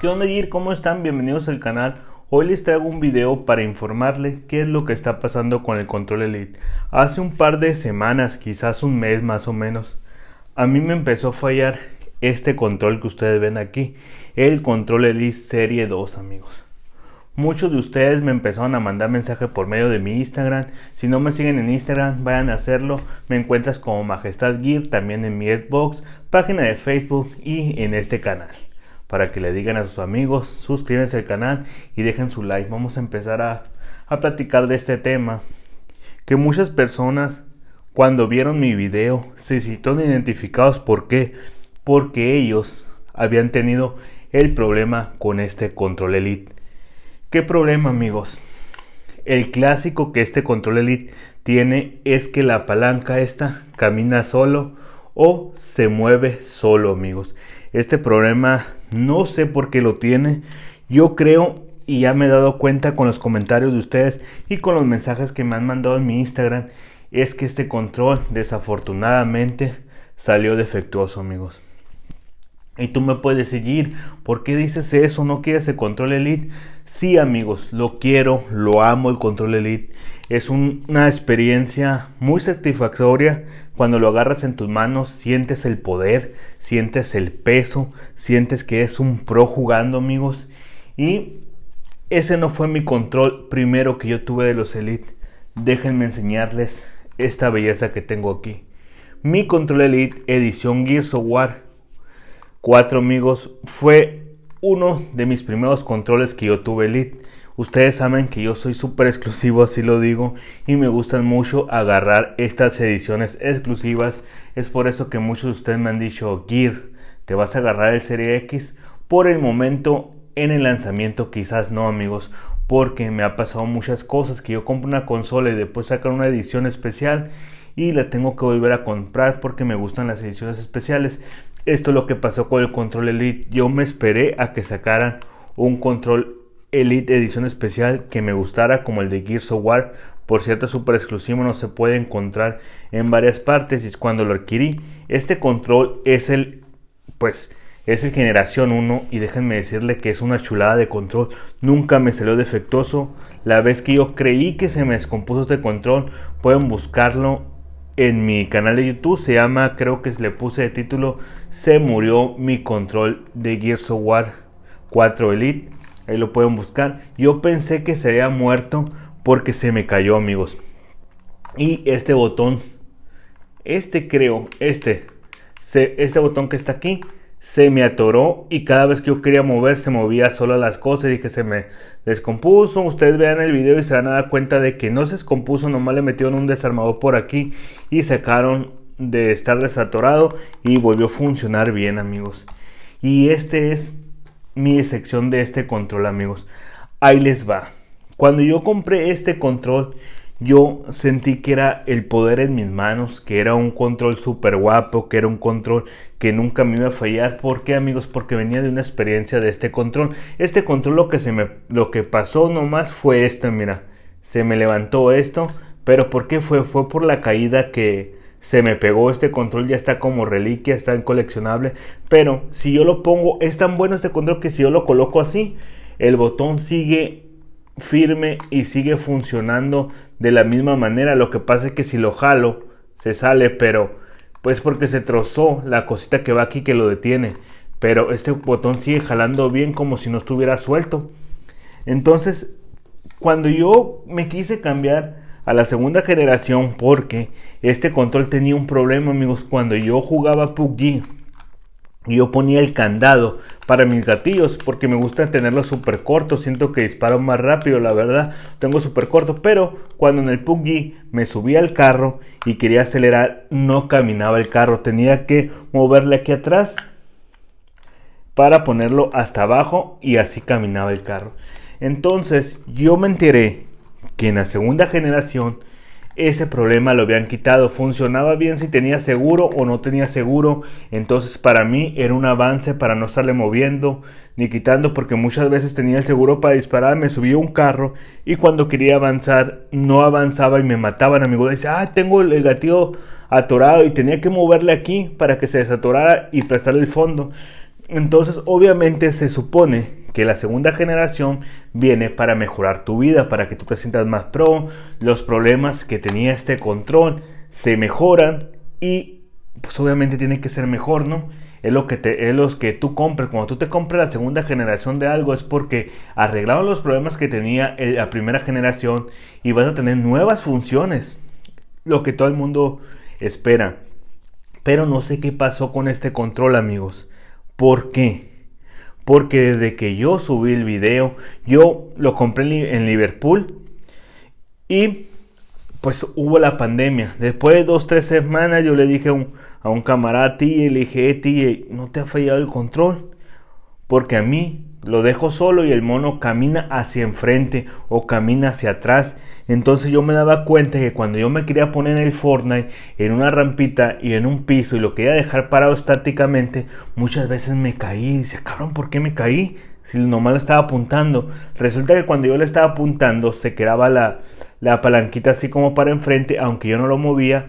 ¿Qué onda Gear? ¿Cómo están? Bienvenidos al canal. Hoy les traigo un video para informarles qué es lo que está pasando con el Control Elite. Hace un par de semanas, quizás un mes más o menos, a mí me empezó a fallar este control que ustedes ven aquí, el Control Elite Serie 2, amigos. Muchos de ustedes me empezaron a mandar mensaje por medio de mi Instagram. Si no me siguen en Instagram, vayan a hacerlo. Me encuentras como Majestad Gear, también en mi Xbox, página de Facebook y en este canal para que le digan a sus amigos, suscríbanse al canal y dejen su like. Vamos a empezar a, a platicar de este tema. Que muchas personas cuando vieron mi video se sintieron identificados. ¿Por qué? Porque ellos habían tenido el problema con este control elite. ¿Qué problema amigos? El clásico que este control elite tiene es que la palanca esta camina solo o se mueve solo amigos este problema no sé por qué lo tiene. Yo creo y ya me he dado cuenta con los comentarios de ustedes y con los mensajes que me han mandado en mi Instagram es que este control desafortunadamente salió defectuoso, amigos. Y tú me puedes seguir, ¿por qué dices eso? ¿No quieres el control Elite? Sí, amigos, lo quiero, lo amo el Control Elite. Es una experiencia muy satisfactoria. Cuando lo agarras en tus manos, sientes el poder, sientes el peso, sientes que es un pro jugando, amigos. Y ese no fue mi control primero que yo tuve de los Elite. Déjenme enseñarles esta belleza que tengo aquí. Mi Control Elite Edición Gears of War 4, amigos, fue uno de mis primeros controles que yo tuve Elite. Ustedes saben que yo soy súper exclusivo, así lo digo, y me gustan mucho agarrar estas ediciones exclusivas. Es por eso que muchos de ustedes me han dicho, Gear, te vas a agarrar el Serie X. Por el momento, en el lanzamiento quizás no, amigos, porque me ha pasado muchas cosas, que yo compro una consola y después sacan una edición especial y la tengo que volver a comprar porque me gustan las ediciones especiales. Esto es lo que pasó con el control Elite. Yo me esperé a que sacaran un control Elite edición especial que me gustara como el de Gears of War. Por cierto, super exclusivo, no se puede encontrar en varias partes y es cuando lo adquirí. Este control es el, pues, es el generación 1 y déjenme decirle que es una chulada de control. Nunca me salió defectuoso. La vez que yo creí que se me descompuso este control, pueden buscarlo en mi canal de YouTube. Se llama, creo que le puse de título, Se murió mi control de Gears of War 4 Elite. Ahí lo pueden buscar. Yo pensé que se había muerto porque se me cayó, amigos. Y este botón, este creo, este, este botón que está aquí, se me atoró y cada vez que yo quería mover se movía solo las cosas y que se me descompuso. Ustedes vean el video y se van a dar cuenta de que no se descompuso, nomás le metieron un desarmador por aquí y sacaron de estar desatorado y volvió a funcionar bien amigos. Y este es mi excepción de este control amigos. Ahí les va. Cuando yo compré este control yo sentí que era el poder en mis manos, que era un control súper guapo, que era un control que nunca me iba a fallar. ¿Por qué, amigos? Porque venía de una experiencia de este control. Este control lo que, se me, lo que pasó nomás fue esto, mira. Se me levantó esto, pero ¿por qué fue? Fue por la caída que, se me pegó este control, ya está como reliquia, está en coleccionable. Pero si yo lo pongo, es tan bueno este control que si yo lo coloco así, el botón sigue firme y sigue funcionando de la misma manera. Lo que pasa es que si lo jalo, se sale, pero pues porque se trozó la cosita que va aquí que lo detiene. Pero este botón sigue jalando bien como si no estuviera suelto. Entonces, cuando yo me quise cambiar a la segunda generación, porque este control tenía un problema, amigos, cuando yo jugaba PUBG yo ponía el candado para mis gatillos porque me gusta tenerlos súper corto, Siento que disparo más rápido, la verdad. Tengo súper corto, pero cuando en el Puggy me subía al carro y quería acelerar, no caminaba el carro. Tenía que moverle aquí atrás para ponerlo hasta abajo y así caminaba el carro. Entonces yo me enteré que en la segunda generación ese problema lo habían quitado. Funcionaba bien si tenía seguro o no tenía seguro. Entonces para mí era un avance para no estarle moviendo ni quitando porque muchas veces tenía el seguro para disparar, me subía un carro y cuando quería avanzar no avanzaba y me mataban, amigo. Dice, ah, tengo el gatillo atorado y tenía que moverle aquí para que se desatorara y prestarle el fondo. Entonces obviamente se supone que la segunda generación viene para mejorar tu vida, para que tú te sientas más pro, los problemas que tenía este control se mejoran y pues obviamente tiene que ser mejor, ¿no? Es lo que te, los que tú compras. Cuando tú te compras la segunda generación de algo es porque arreglaron los problemas que tenía la primera generación y vas a tener nuevas funciones. Lo que todo el mundo espera. Pero no sé qué pasó con este control, amigos. ¿Por qué? porque desde que yo subí el video, yo lo compré en Liverpool y pues hubo la pandemia. Después de dos, tres semanas yo le dije a un, camarada, le dije, eh, tío, ¿no te ha fallado el control? Porque a mí lo dejo solo y el mono camina hacia enfrente o camina hacia atrás. Entonces yo me daba cuenta que cuando yo me quería poner en el Fortnite, en una rampita y en un piso y lo quería dejar parado estáticamente, muchas veces me caí. Dice, cabrón, ¿por qué me caí? Si nomás le estaba apuntando. Resulta que cuando yo le estaba apuntando, se quedaba la, palanquita así como para enfrente, aunque yo no lo movía.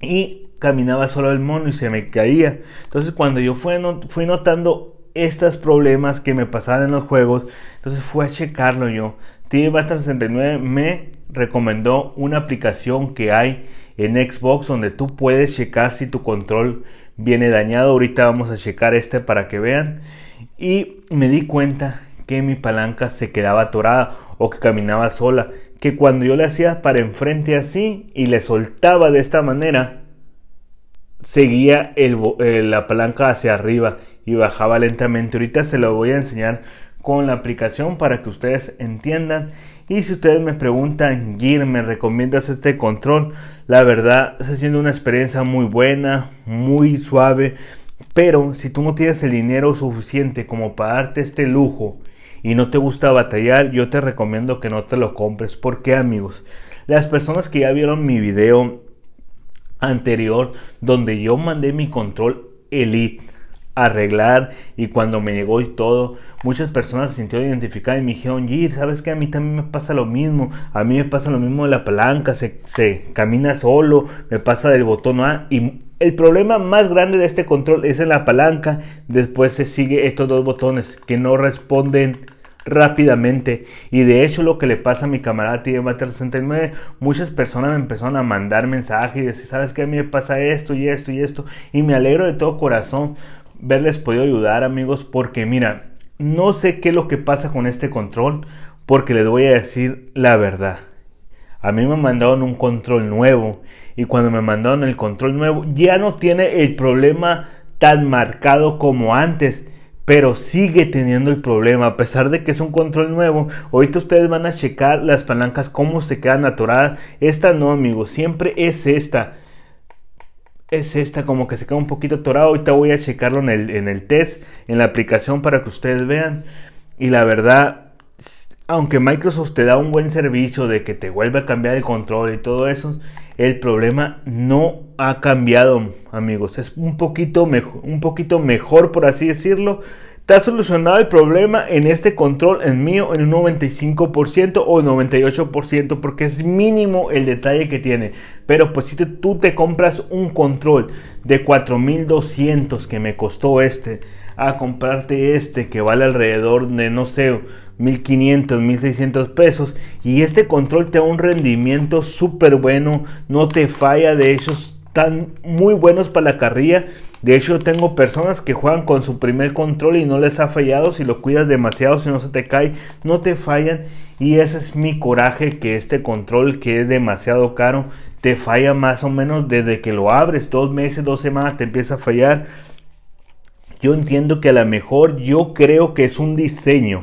Y caminaba solo el mono y se me caía. Entonces cuando yo fui notando estos problemas que me pasaban en los juegos. Entonces fui a checarlo yo. TV 69 me recomendó una aplicación que hay en Xbox donde tú puedes checar si tu control viene dañado. Ahorita vamos a checar este para que vean. Y me di cuenta que mi palanca se quedaba atorada o que caminaba sola. Que cuando yo le hacía para enfrente así y le soltaba de esta manera, seguía eh, la palanca hacia arriba y bajaba lentamente. Ahorita se lo voy a enseñar con la aplicación para que ustedes entiendan. Y si ustedes me preguntan, Gear, ¿me recomiendas este control? La verdad, está siendo una experiencia muy buena, muy suave. Pero si tú no tienes el dinero suficiente como para darte este lujo y no te gusta batallar, yo te recomiendo que no te lo compres. porque amigos? Las personas que ya vieron mi video anterior donde yo mandé mi control Elite a arreglar y cuando me llegó y todo, muchas personas se sintieron identificadas y me dijeron, y sabes que a mí también me pasa lo mismo, a mí me pasa lo mismo de la palanca, se, se camina solo, me pasa del botón A y el problema más grande de este control es en la palanca, después se sigue estos dos botones que no responden rápidamente. Y de hecho lo que le pasa a mi camarada Walter 69 muchas personas me empezaron a mandar mensajes y decir, ¿sabes qué? A mí me pasa esto y esto y esto. Y me alegro de todo corazón verles podido ayudar amigos porque mira, no sé qué es lo que pasa con este control porque les voy a decir la verdad. A mí me mandaron un control nuevo y cuando me mandaron el control nuevo ya no tiene el problema tan marcado como antes pero sigue teniendo el problema. A pesar de que es un control nuevo, ahorita ustedes van a checar las palancas cómo se quedan atoradas. Esta no, amigos, siempre es esta. Es esta como que se queda un poquito atorada. Ahorita voy a checarlo en el, en el test, en la aplicación para que ustedes vean. Y la verdad, aunque Microsoft te da un buen servicio de que te vuelve a cambiar el control y todo eso, el problema no ha cambiado, amigos. Es un poquito mejor, un poquito mejor por así decirlo, te ha solucionado el problema en este control en mío en un 95% o 98% porque es mínimo el detalle que tiene. Pero pues si tú te compras un control de 4200 que me costó este a comprarte este que vale alrededor de no sé 1500, 1600 pesos y este control te da un rendimiento súper bueno, no te falla, de esos están muy buenos para la carrilla. De hecho, tengo personas que juegan con su primer control y no les ha fallado. Si lo cuidas demasiado, si no se te cae, no te fallan. Y ese es mi coraje, que este control que es demasiado caro, te falla más o menos desde que lo abres. Dos meses, dos semanas, te empieza a fallar. Yo entiendo que a lo mejor yo creo que es un diseño.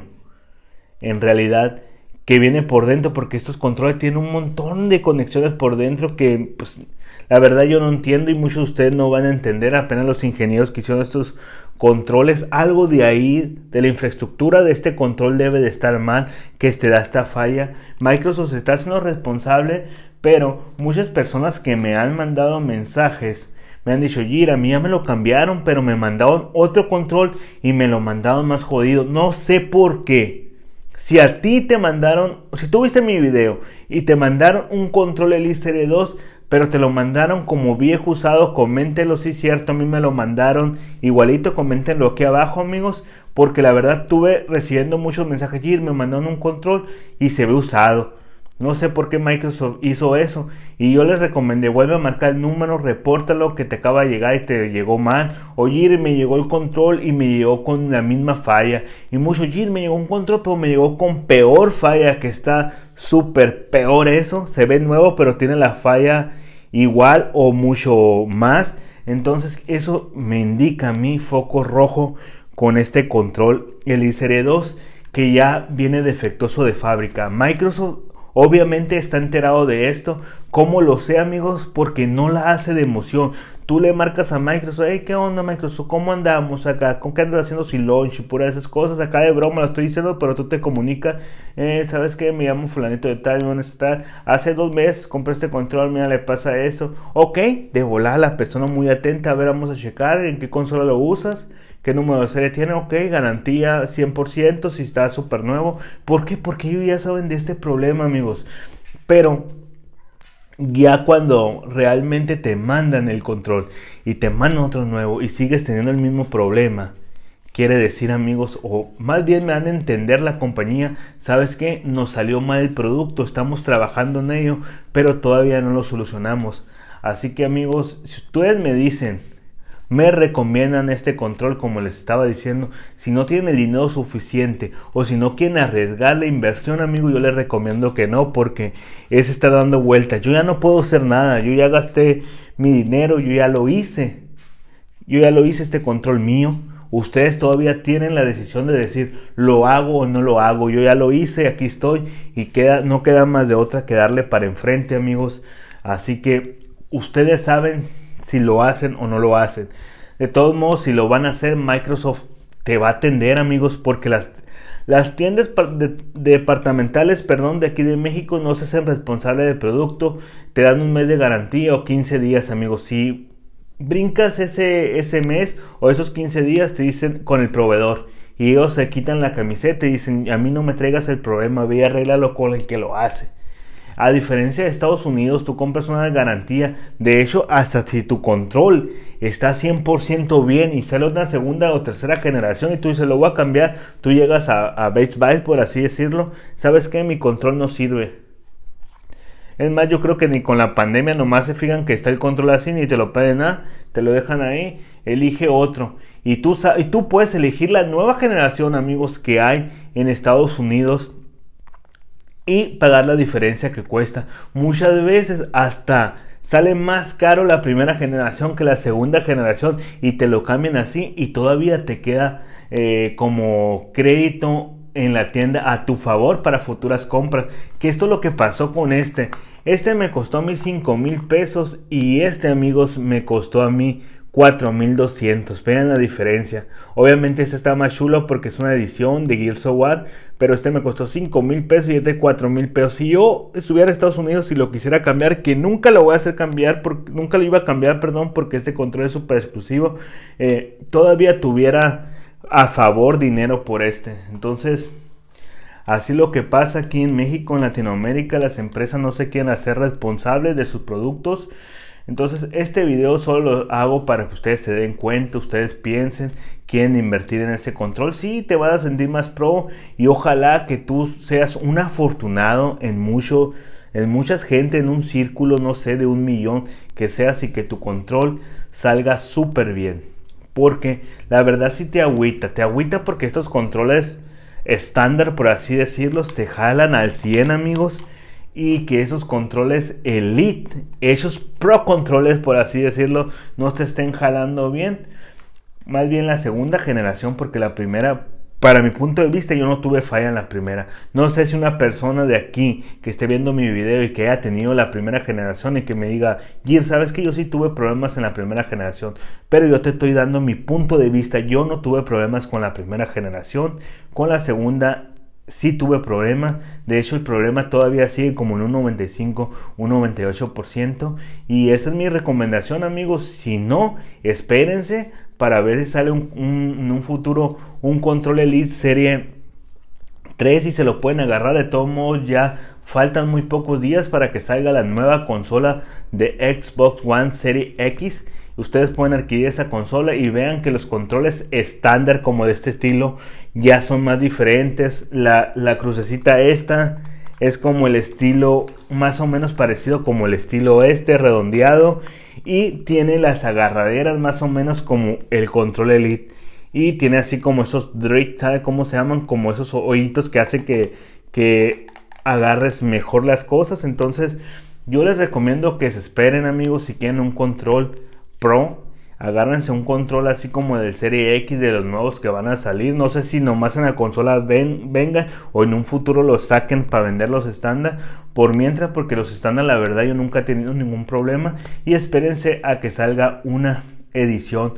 En realidad que viene por dentro porque estos controles tienen un montón de conexiones por dentro que pues, la verdad yo no entiendo y muchos de ustedes no van a entender apenas los ingenieros que hicieron estos controles. Algo de ahí, de la infraestructura de este control debe de estar mal, que te da esta falla. Microsoft está siendo responsable, pero muchas personas que me han mandado mensajes me han dicho, Gira, a mí ya me lo cambiaron, pero me mandaron otro control y me lo mandaron más jodido. No sé por qué. Si a ti te mandaron, si tú viste mi video y te mandaron un control e 2 pero te lo mandaron como viejo usado, coméntenlo si es cierto, a mí me lo mandaron igualito, coméntenlo aquí abajo amigos, porque la verdad tuve recibiendo muchos mensajes y me mandaron un control y se ve usado. No sé por qué Microsoft hizo eso. Y yo les recomendé, vuelve a marcar el número, repórtalo que te acaba de llegar y te llegó mal. O Jir, me llegó el control y me llegó con la misma falla. Y mucho, Jir, me llegó un control, pero me llegó con peor falla que está súper peor eso. Se ve nuevo, pero tiene la falla igual o mucho más. Entonces eso me indica mi foco rojo con este control el ICR 2 que ya viene defectuoso de fábrica. Microsoft obviamente está enterado de esto, como lo sé amigos, porque no la hace de emoción tú le marcas a Microsoft, hey, ¿qué onda Microsoft? ¿Cómo andamos acá? ¿Con qué andas haciendo si launch y puras esas cosas? Acá de broma lo estoy diciendo, pero tú te comunicas, eh, ¿sabes qué? Me llamo fulanito de tal, hace dos meses compré este control, mira, le pasa eso. Ok, de volar la persona muy atenta, a ver, vamos a checar en qué consola lo usas qué número de serie tiene, ok, garantía 100% si está súper nuevo. ¿Por qué? Porque ellos ya saben de este problema, amigos. Pero ya cuando realmente te mandan el control y te mandan otro nuevo y sigues teniendo el mismo problema, quiere decir amigos, o más bien me dan a entender la compañía, sabes que nos salió mal el producto, estamos trabajando en ello, pero todavía no lo solucionamos. Así que amigos, si ustedes me dicen me recomiendan este control como les estaba diciendo. Si no tienen el dinero suficiente o si no quieren arriesgar la inversión, amigo, yo les recomiendo que no porque es estar dando vueltas. Yo ya no puedo hacer nada. Yo ya gasté mi dinero, yo ya lo hice. Yo ya lo hice este control mío. Ustedes todavía tienen la decisión de decir lo hago o no lo hago. Yo ya lo hice, aquí estoy y queda, no queda más de otra que darle para enfrente, amigos. Así que ustedes saben si lo hacen o no lo hacen. De todos modos, si lo van a hacer, Microsoft te va a atender, amigos, porque las, las tiendas departamentales perdón, de aquí de México no se hacen responsables del producto. Te dan un mes de garantía o 15 días, amigos. Si brincas ese, ese mes o esos 15 días, te dicen con el proveedor. Y ellos se quitan la camiseta y dicen, a mí no me traigas el problema, ve y arréglalo con el que lo hace. A diferencia de Estados Unidos, tú compras una garantía. De hecho, hasta si tu control está 100% bien y sale una segunda o tercera generación y tú dices, lo voy a cambiar, tú llegas a, a Base Buy, por así decirlo. ¿Sabes que Mi control no sirve. Es más, yo creo que ni con la pandemia nomás se fijan que está el control así, ni te lo piden nada, te lo dejan ahí, elige otro. Y tú, y tú puedes elegir la nueva generación, amigos, que hay en Estados Unidos y pagar la diferencia que cuesta. Muchas veces hasta sale más caro la primera generación que la segunda generación y te lo cambian así y todavía te queda eh, como crédito en la tienda a tu favor para futuras compras. Que esto es lo que pasó con este. Este me costó a mí 5 mil pesos y este amigos me costó a mí 4200. Vean la diferencia. Obviamente este está más chulo porque es una edición de Gears of Pero este me costó 5000 pesos y este 4000, mil pesos. Si yo estuviera a Estados Unidos y lo quisiera cambiar, que nunca lo voy a hacer cambiar, porque, nunca lo iba a cambiar, perdón, porque este control es súper exclusivo. Eh, todavía tuviera a favor dinero por este. Entonces, Así lo que pasa aquí en México, en Latinoamérica, las empresas no se quieren hacer responsables de sus productos entonces, este video solo lo hago para que ustedes se den cuenta, ustedes piensen, quieren invertir en ese control. Sí, te vas a sentir más pro y ojalá que tú seas un afortunado en mucho, en mucha gente, en un círculo, no sé, de un millón que seas y que tu control salga súper bien. Porque la verdad sí te agüita, te agüita porque estos controles estándar, por así decirlos, te jalan al 100 amigos y que esos controles elite, esos pro controles por así decirlo, no te estén jalando bien. Más bien la segunda generación, porque la primera, para mi punto de vista, yo no tuve falla en la primera. No sé si una persona de aquí que esté viendo mi video y que haya tenido la primera generación y que me diga, Gil, sabes que yo sí tuve problemas en la primera generación, pero yo te estoy dando mi punto de vista. Yo no tuve problemas con la primera generación, con la segunda si tuve problema De hecho, el problema todavía sigue como en un 95, un 98%. Y esa es mi recomendación, amigos. Si no, espérense para ver si sale en un futuro un Control Elite Serie 3 y se lo pueden agarrar. De todos modos, ya faltan muy pocos días para que salga la nueva consola de Xbox One Serie X ustedes pueden adquirir esa consola y vean que los controles estándar como de este estilo ya son más diferentes. La, crucecita esta es como el estilo más o menos parecido como el estilo este redondeado y tiene las agarraderas más o menos como el control elite y tiene así como esos drake cómo se llaman como esos hoyitos que hacen que, que agarres mejor las cosas entonces yo les recomiendo que se esperen amigos si quieren un control Pro, agárrense un control así como del Serie X de los nuevos que van a salir. No sé si nomás en la consola ven, vengan o en un futuro los saquen para vender los estándar. Por mientras, porque los estándar la verdad yo nunca he tenido ningún problema. Y espérense a que salga una edición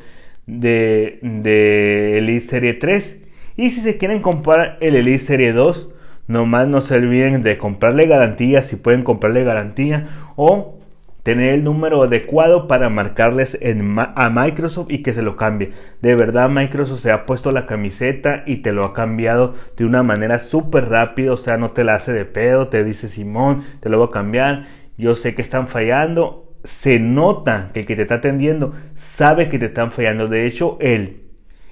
de, de Elite Serie 3. Y si se quieren comprar el Elite Serie 2, nomás no se olviden de comprarle garantía, si pueden comprarle garantía o tener el número adecuado para marcarles en a Microsoft y que se lo cambie. De verdad Microsoft se ha puesto la camiseta y te lo ha cambiado de una manera súper rápida, o sea, no te la hace de pedo, te dice Simón, te lo voy a cambiar, yo sé que están fallando, se nota que el que te está atendiendo sabe que te están fallando, de hecho él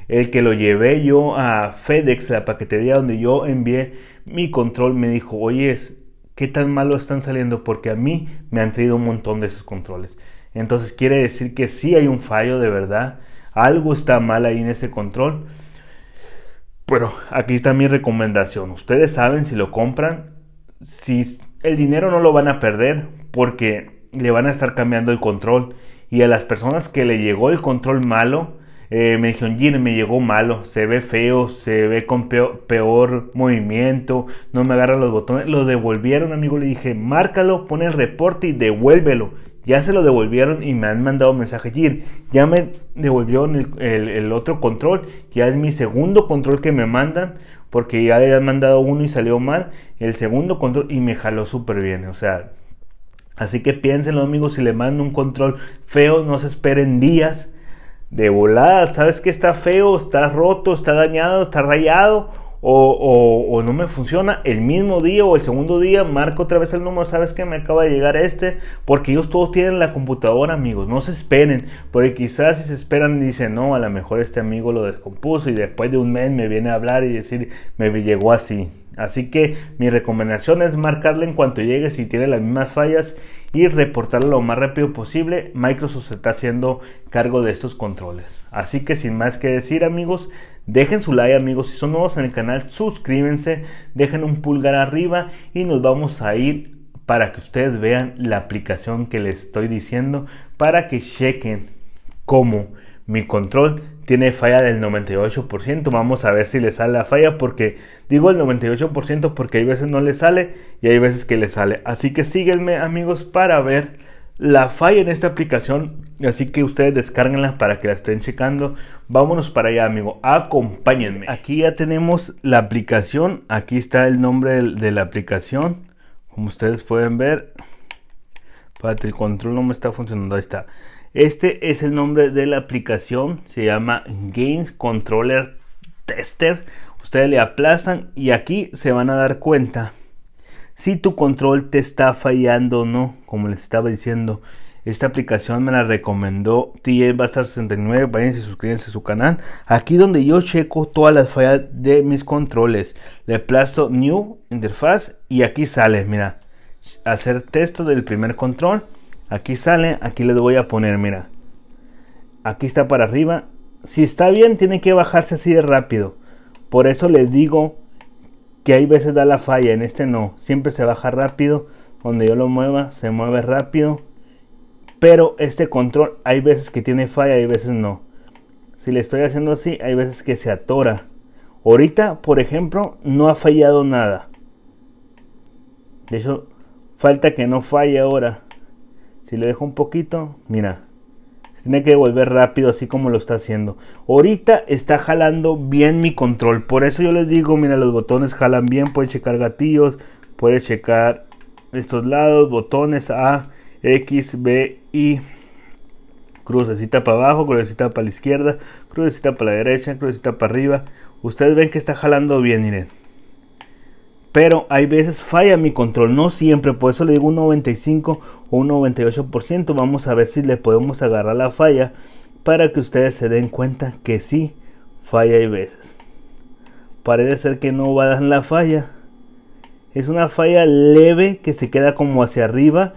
el que lo llevé yo a FedEx, la paquetería donde yo envié mi control, me dijo, oye, qué tan malo están saliendo porque a mí me han traído un montón de esos controles. Entonces quiere decir que sí hay un fallo de verdad. Algo está mal ahí en ese control. Pero aquí está mi recomendación. Ustedes saben si lo compran, si el dinero no lo van a perder porque le van a estar cambiando el control. Y a las personas que le llegó el control malo, eh, me dijeron, me llegó malo, se ve feo, se ve con peor, movimiento, no me agarra los botones. Lo devolvieron, amigo, le dije, márcalo, pon el reporte y devuélvelo. Ya se lo devolvieron y me han mandado mensaje, y ya me devolvieron el, otro control, ya es mi segundo control que me mandan porque ya le han mandado uno y salió mal, el segundo control y me jaló súper bien, o sea, así que piénsenlo amigos, si le mandan un control feo, no se esperen días de volada, sabes que está feo, está roto, está dañado, está rayado o, o, no me funciona, el mismo día o el segundo día marco otra vez el número, sabes que me acaba de llegar este, porque ellos todos tienen la computadora amigos, no se esperen, porque quizás si se esperan dicen, no, a lo mejor este amigo lo descompuso y después de un mes me viene a hablar y decir, me llegó así. Así que mi recomendación es marcarle en cuanto llegue si tiene las mismas fallas y reportarlo lo más rápido posible. Microsoft se está haciendo cargo de estos controles. Así que sin más que decir amigos, dejen su like amigos. Si son nuevos en el canal, suscríbanse, dejen un pulgar arriba y nos vamos a ir para que ustedes vean la aplicación que les estoy diciendo para que chequen cómo mi control tiene falla del 98%. Vamos a ver si le sale la falla porque digo el 98% porque hay veces no le sale y hay veces que le sale. Así que síguenme amigos para ver la falla en esta aplicación. Así que ustedes descarguenla para que la estén checando. Vámonos para allá amigo. Acompáñenme. Aquí ya tenemos la aplicación. Aquí está el nombre de la aplicación. Como ustedes pueden ver. Espérate, el control no me está funcionando. Ahí está. Este es el nombre de la aplicación, se llama Game Controller Tester. Ustedes le aplastan y aquí se van a dar cuenta si tu control te está fallando o no, como les estaba diciendo. Esta aplicación me la recomendó a estar 69. Vayan y suscríbanse a su canal. Aquí donde yo checo todas las fallas de mis controles. Le aplasto New Interface y aquí sale. Mira, hacer texto del primer control. Aquí sale, aquí les voy a poner, mira. Aquí está para arriba. Si está bien, tiene que bajarse así de rápido. Por eso les digo que hay veces da la falla, en este no. Siempre se baja rápido. Donde yo lo mueva, se mueve rápido. Pero este control hay veces que tiene falla, hay veces no. Si le estoy haciendo así, hay veces que se atora. Ahorita, por ejemplo, no ha fallado nada. De hecho, falta que no falle ahora. Si le dejo un poquito, mira, se tiene que volver rápido, así como lo está haciendo. Ahorita está jalando bien mi control. Por eso yo les digo, mira, los botones jalan bien. Puedes checar gatillos, puedes checar estos lados, botones A, X, B, Y. Crucecita para abajo, crucecita para la izquierda, crucecita para la derecha, crucecita para arriba. Ustedes ven que está jalando bien, miren pero hay veces falla mi control, no siempre, por eso le digo un 95 o un 98%, vamos a ver si le podemos agarrar la falla para que ustedes se den cuenta que sí falla hay veces. Parece ser que no va a dar la falla. Es una falla leve que se queda como hacia arriba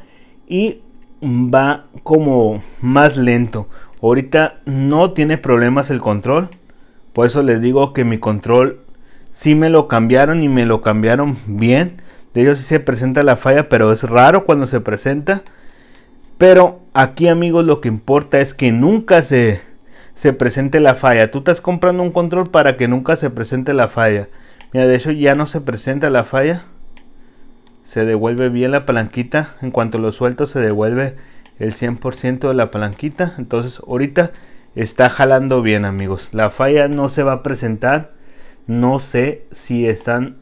y va como más lento. Ahorita no tiene problemas el control. Por eso le digo que mi control sí me lo cambiaron y me lo cambiaron bien. De ellos sí se presenta la falla, pero es raro cuando se presenta. Pero aquí amigos lo que importa es que nunca se, se presente la falla. Tú estás comprando un control para que nunca se presente la falla. Mira, de hecho ya no se presenta la falla. Se devuelve bien la palanquita. En cuanto lo suelto se devuelve el 100% de la palanquita. Entonces ahorita está jalando bien amigos. La falla no se va a presentar. No sé si están,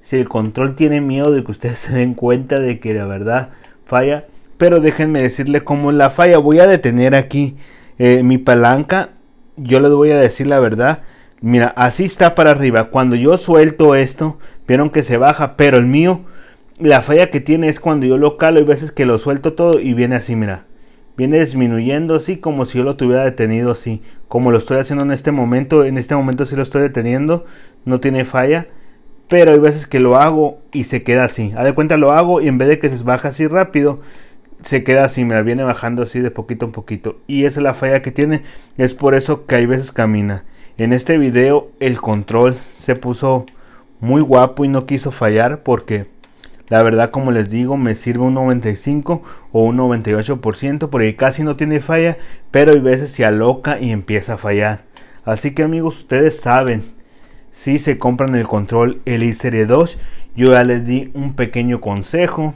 si el control tiene miedo de que ustedes se den cuenta de que la verdad falla. Pero déjenme decirle cómo la falla. Voy a detener aquí eh, mi palanca. Yo les voy a decir la verdad. Mira, así está para arriba. Cuando yo suelto esto, vieron que se baja, pero el mío, la falla que tiene es cuando yo lo calo y veces que lo suelto todo y viene así, mira viene disminuyendo así como si yo lo tuviera detenido así como lo estoy haciendo en este momento en este momento sí lo estoy deteniendo no tiene falla pero hay veces que lo hago y se queda así a de cuenta lo hago y en vez de que se baja así rápido se queda así me viene bajando así de poquito a poquito y esa es la falla que tiene es por eso que hay veces camina en este video el control se puso muy guapo y no quiso fallar porque la verdad, como les digo, me sirve un 95 o un 98% porque casi no tiene falla, pero hay veces se aloca y empieza a fallar. Así que amigos, ustedes saben, si se compran el control el Serie 2 yo ya les di un pequeño consejo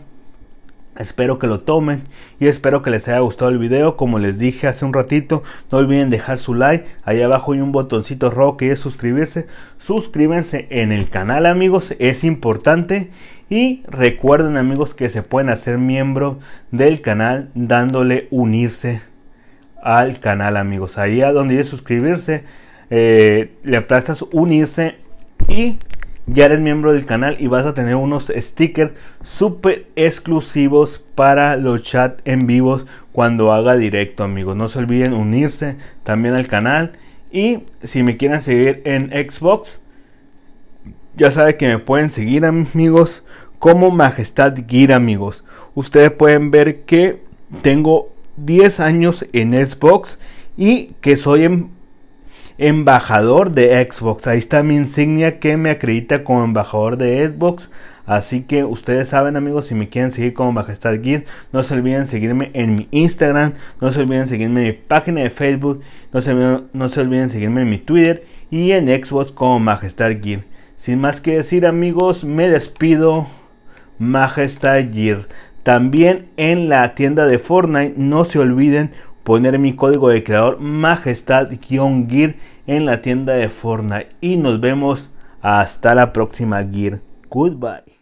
Espero que lo tomen y espero que les haya gustado el video. Como les dije hace un ratito, no olviden dejar su like. Ahí abajo hay un botoncito rojo que es suscribirse. Suscríbanse en el canal amigos, es importante. Y recuerden amigos que se pueden hacer miembro del canal dándole unirse al canal amigos. Ahí donde dice suscribirse, eh, le aplastas unirse y ya eres miembro del canal y vas a tener unos stickers súper exclusivos para los chats en vivos cuando haga directo, amigos. No se olviden unirse también al canal. Y si me quieren seguir en Xbox, ya saben que me pueden seguir, amigos, como Majestad Gear, amigos. Ustedes pueden ver que tengo 10 años en Xbox y que soy en em- embajador de Xbox. Ahí está mi insignia que me acredita como embajador de Xbox. Así que ustedes saben amigos, si me quieren seguir como Majestad Gear, no se olviden seguirme en mi Instagram, no se olviden seguirme en mi página de Facebook, no se, no se olviden seguirme en mi Twitter y en Xbox como Majestad Gear. Sin más que decir amigos, me despido. Majestad Gear. También en la tienda de Fortnite, no se olviden poner mi código de creador majestad-gear en la tienda de Fortnite. Y nos vemos hasta la próxima gear. Goodbye.